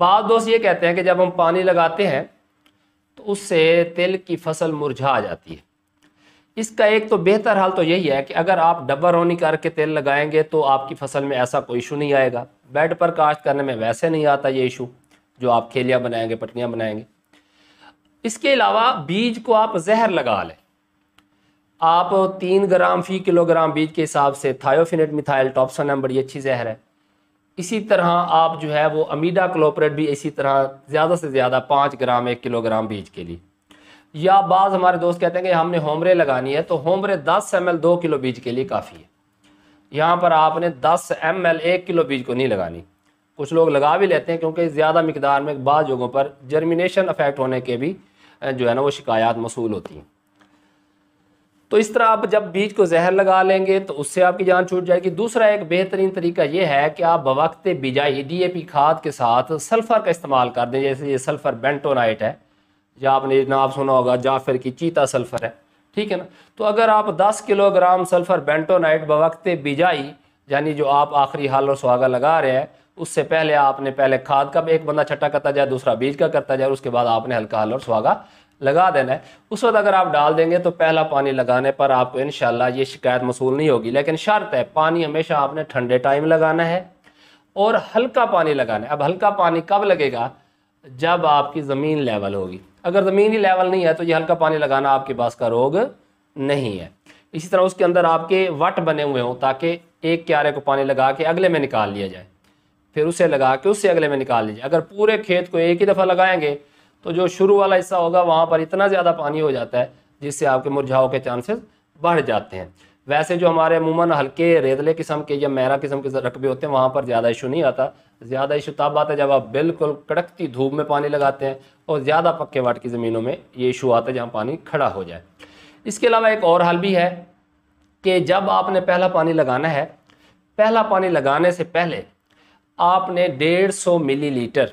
बाद दोस्त ये कहते हैं कि जब हम पानी लगाते हैं तो उससे तिल की फसल मुरझा आ जाती है इसका एक तो बेहतर हाल तो यही है कि अगर आप डब्बा रोनी करके तेल लगाएंगे तो आपकी फसल में ऐसा कोई इशू नहीं आएगा बेड पर काश्त करने में वैसे नहीं आता ये इशू जो आप खेलियाँ बनाएंगे पटनियाँ बनाएंगे इसके अलावा बीज को आप जहर लगा लें आप तीन ग्राम फी किलोग्राम बीज के हिसाब से थायोफिनेट मिथाइल टॉप्सन एम्बर ये अच्छी जहर है इसी तरह आप जो है वो अमीडा क्लोपरेट भी इसी तरह ज़्यादा से ज़्यादा पाँच ग्राम एक किलोग्राम बीज के लिए या बाज़ हमारे दोस्त कहते हैं कि हमने होमरे लगानी है तो होमरे दस एम एल दो किलो बीज के लिए काफ़ी है यहाँ पर आपने दस एम एल एक किलो बीज को नहीं लगानी कुछ लोग लगा भी लेते हैं क्योंकि ज़्यादा मकदार में बाज़ जगहों पर जर्मिनेशन अफेक्ट होने के भी जो है ना वो शिकायत मसूल होती हैं तो इस तरह आप जब बीज को जहर लगा लेंगे तो उससे आपकी जान छूट जाएगी दूसरा एक बेहतरीन तरीका यह है कि आप बवक्त बिजाई पी खाद के साथ सल्फ़र का इस्तेमाल कर दें जैसे ये सल्फ़र बेंटोनाइट है या आपने आप सुना होगा जाफिर की चीता सल्फ़र है ठीक है ना तो अगर आप 10 किलोग्राम सल्फ़र बेंटोनाइट बवक्त बिजाई यानी जो आप आखिरी हाल और सुहागा लगा रहे हैं उससे पहले आपने पहले खाद का एक बंदा छट्टा करता जाए दूसरा बीज का करता जाए उसके बाद आपने हल्का हाल और सुहागा लगा देना है उस वक्त अगर आप डाल देंगे तो पहला पानी लगाने पर आपको इन ये शिकायत मसूल नहीं होगी लेकिन शर्त है पानी हमेशा आपने ठंडे टाइम लगाना है और हल्का पानी लगाना है अब हल्का पानी कब लगेगा जब आपकी ज़मीन लेवल होगी अगर ज़मीन ही लेवल नहीं है तो ये हल्का पानी लगाना आपके पास का रोग नहीं है इसी तरह उसके अंदर आपके वट बने हुए हों ताकि एक क्यारे को पानी लगा के अगले में निकाल लिया जाए फिर उसे लगा के उससे अगले में निकाल लीजिए अगर पूरे खेत को एक ही दफ़ा लगाएंगे तो जो शुरू वाला हिस्सा होगा वहाँ पर इतना ज़्यादा पानी हो जाता है जिससे आपके मुरझाव के चांसेस बढ़ जाते हैं वैसे जो हमारे अमूमन हल्के रेतले किस्म के या मैरा किस्म के रकबे होते हैं वहाँ पर ज़्यादा इशू नहीं आता ज़्यादा इशू तब आता है जब आप बिल्कुल कड़कती धूप में पानी लगाते हैं और ज़्यादा पक्के वाट की ज़मीनों में ये इशू आता है जहाँ पानी खड़ा हो जाए इसके अलावा एक और हल भी है कि जब आपने पहला पानी लगाना है पहला पानी लगाने से पहले आपने डेढ़ सौ लीटर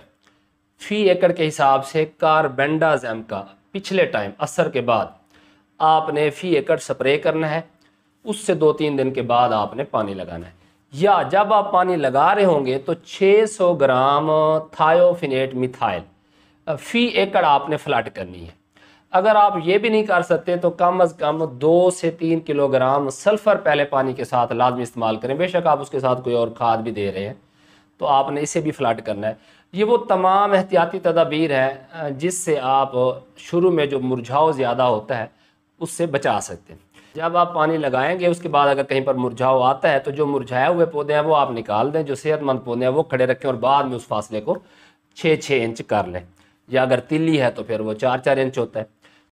फी एकड़ के हिसाब से कार्बेंडाजैम का पिछले टाइम असर के बाद आपने फी एकड़ स्प्रे करना है उससे दो तीन दिन के बाद आपने पानी लगाना है या जब आप पानी लगा रहे होंगे तो 600 ग्राम थायोफिनेट मिथाइल फी एकड़ आपने फ्लाट करनी है अगर आप ये भी नहीं कर सकते तो कम अज़ कम दो से तीन किलोग्राम सल्फ़र पहले पानी के साथ लाजमी इस्तेमाल करें बेशक आप उसके साथ कोई और खाद भी दे रहे हैं तो आपने इसे भी फ्लाट करना है ये वो तमाम एहतियाती तदाबीर हैं जिससे आप शुरू में जो मुरझाव ज़्यादा होता है उससे बचा सकते हैं जब आप पानी लगाएंगे उसके बाद अगर कहीं पर मुरझाव आता है तो जो मुरझाए हुए पौधे हैं वो आप निकाल दें जो सेहतमंद पौधे हैं वो खड़े रखें और बाद में उस फासले को छः छः इंच कर लें या अगर तिल्ली है तो फिर वो चार चार इंच होता है